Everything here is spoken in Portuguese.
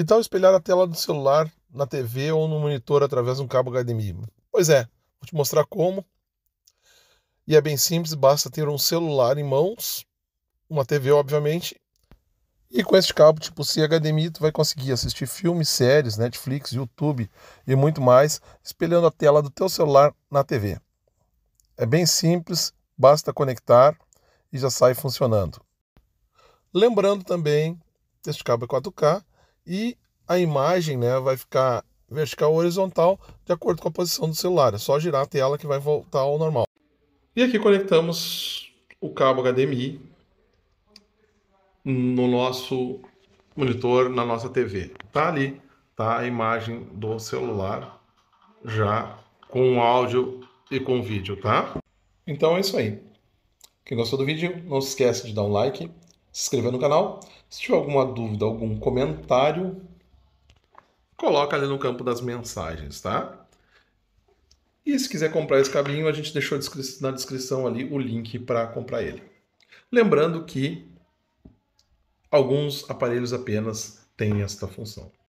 Que tal espelhar a tela do celular na TV ou no monitor através de um cabo HDMI? Pois é, vou te mostrar como. E é bem simples, basta ter um celular em mãos, uma TV, obviamente, e com este cabo tipo C HDMI, tu vai conseguir assistir filmes, séries, Netflix, YouTube e muito mais, espelhando a tela do teu celular na TV. É bem simples, basta conectar e já sai funcionando. Lembrando também este cabo é 4K e a imagem né, vai ficar vertical ou horizontal de acordo com a posição do celular. É só girar a tela que vai voltar ao normal. E aqui conectamos o cabo HDMI no nosso monitor, na nossa TV. Tá ali, tá a imagem do celular já com o áudio e com o vídeo, tá? Então é isso aí. Quem gostou do vídeo, não se esquece de dar um like se inscrever no canal. Se tiver alguma dúvida, algum comentário, coloca ali no campo das mensagens, tá? E se quiser comprar esse cabinho, a gente deixou na descrição ali o link para comprar ele. Lembrando que alguns aparelhos apenas têm esta função.